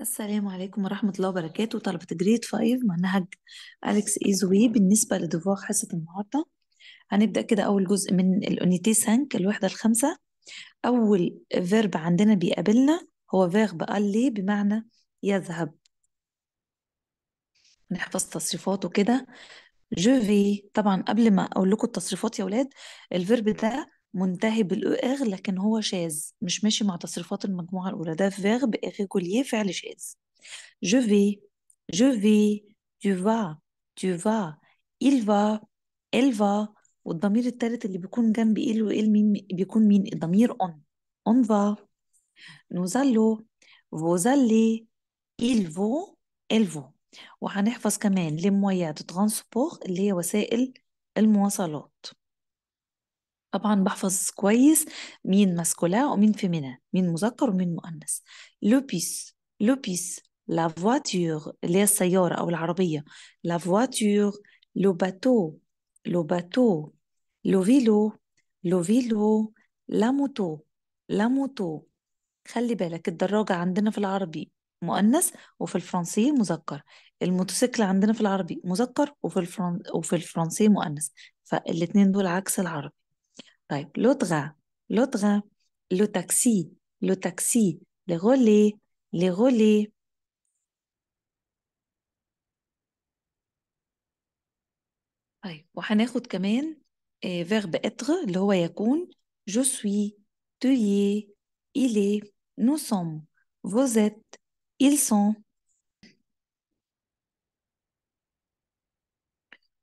السلام عليكم ورحمة الله وبركاته طلبة جريد 5 منهج أليكس إيزوي بالنسبة لدفوار حصة النهاردة هنبدأ كده أول جزء من الأونيتي سانك الوحدة الخامسة أول فيرب عندنا بيقابلنا هو فيرب ألي بمعنى يذهب نحفظ تصريفاته كده جو في طبعا قبل ما أقول لكم التصريفات يا ولاد الفيرب ده منتهي بالإغ لكن هو شاذ مش ماشي مع تصريفات المجموعة الأولى ده فيرب إيريغوليي فعل شاذ je vais je vais tu vas tu vas il va elle va والضمير الثالث اللي بيكون جنب إيل وإيل مين بيكون مين الضمير أون أون فا نوزالو فوزالي إيل فو إيل فو وهنحفظ كمان les moyens de transport اللي هي وسائل المواصلات طبعا بحفظ كويس مين ماسكولا ومين فيمينان مين مذكر ومين مؤنث لوبيس لوبيس لا فواتور اللي هي السيارة أو العربية لا فواتور لو باتو لو باتو لو فيلو لو فيلو لا موتو لا موتو خلي بالك الدراجة عندنا في العربي مؤنث وفي الفرنسي مذكر الموتوسيكل عندنا في العربي مذكر وفي الفرن... وفي الفرنسي مؤنث فالاتنين دول عكس العربي L'autre l'autre le taxi, le taxi, les relais, les relais. Oui, on va prendre aussi verbe « être », qui est « je suis »,« tu es »,« il est »,« nous sommes »,« vous êtes »,« ils sont ».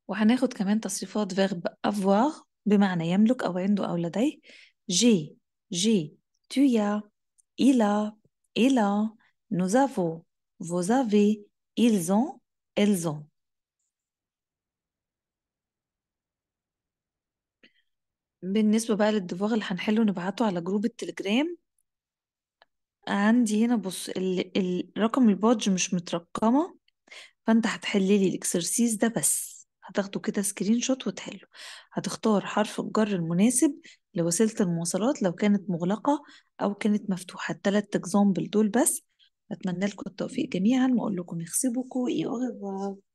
On va prendre aussi le verbe « avoir ». بمعنى يملك أو عنده أو لديه جي جي تويا إلا إلا نوزافو فوزافي إلزون إلزون بالنسبة بقى للدفاغ اللي هنحله نبعته على جروب التليجرام عندي هنا بص ال- ال- رقم البادج مش مترقمة فانت هتحللي الاكسرسيز ده بس هتاخده كده سكرين شوت وتحله هتختار حرف الجر المناسب لوسيلة المواصلات لو كانت مغلقة أو كانت مفتوحة التلات اكزامبل دول بس أتمنى لكم التوفيق جميعا وأقول لكم يخسبكم إيه